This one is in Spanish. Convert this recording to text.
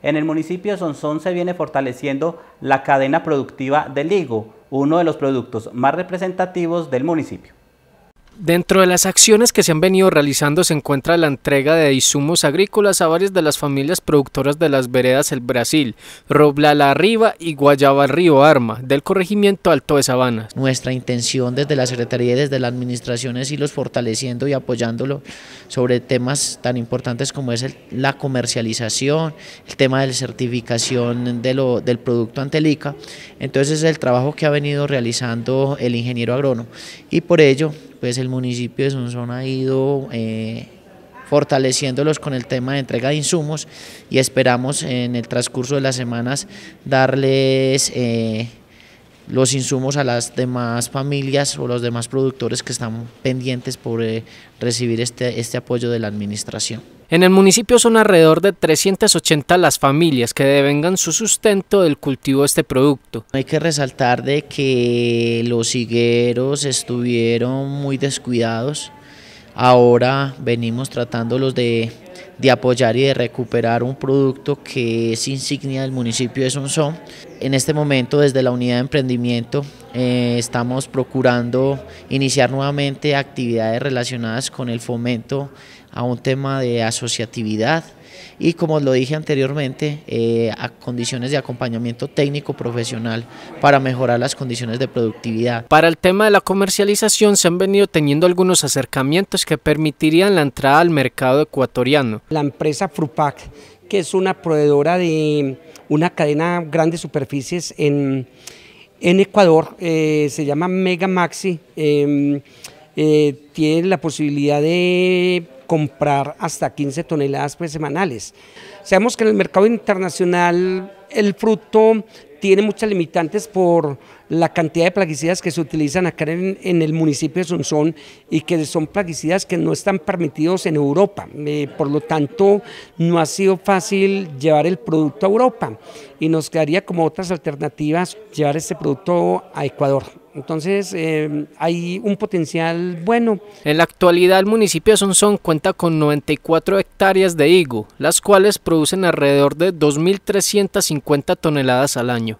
En el municipio de Sonsón se viene fortaleciendo la cadena productiva del higo, uno de los productos más representativos del municipio. Dentro de las acciones que se han venido realizando se encuentra la entrega de insumos agrícolas a varias de las familias productoras de las veredas El Brasil, Robla La Arriba y Guayaba Río Arma, del corregimiento Alto de Sabanas. Nuestra intención desde la Secretaría y desde la Administración es irlos fortaleciendo y apoyándolo sobre temas tan importantes como es la comercialización, el tema de la certificación del producto Antelica, Entonces es el trabajo que ha venido realizando el ingeniero agrónomo y por ello pues el municipio de Sonzón ha ido eh, fortaleciéndolos con el tema de entrega de insumos y esperamos en el transcurso de las semanas darles eh, los insumos a las demás familias o los demás productores que están pendientes por eh, recibir este, este apoyo de la administración. En el municipio son alrededor de 380 las familias que devengan su sustento del cultivo de este producto. Hay que resaltar de que los higueros estuvieron muy descuidados. Ahora venimos tratándolos de, de apoyar y de recuperar un producto que es insignia del municipio de Sonsón. En este momento desde la unidad de emprendimiento eh, estamos procurando iniciar nuevamente actividades relacionadas con el fomento a un tema de asociatividad y como lo dije anteriormente, eh, a condiciones de acompañamiento técnico profesional para mejorar las condiciones de productividad. Para el tema de la comercialización se han venido teniendo algunos acercamientos que permitirían la entrada al mercado ecuatoriano. La empresa Frupac, que es una proveedora de una cadena grandes superficies en, en Ecuador, eh, se llama Mega Maxi, em, eh, tiene la posibilidad de comprar hasta 15 toneladas pues, semanales. Sabemos que en el mercado internacional el fruto tiene muchas limitantes por la cantidad de plaguicidas que se utilizan acá en, en el municipio de Sonsón y que son plaguicidas que no están permitidos en Europa. Eh, por lo tanto, no ha sido fácil llevar el producto a Europa y nos quedaría como otras alternativas llevar este producto a Ecuador. Entonces em, hay un potencial bueno. En la actualidad el municipio de Sonsón cuenta con 94 hectáreas de higo, las cuales producen alrededor de 2.350 toneladas al año.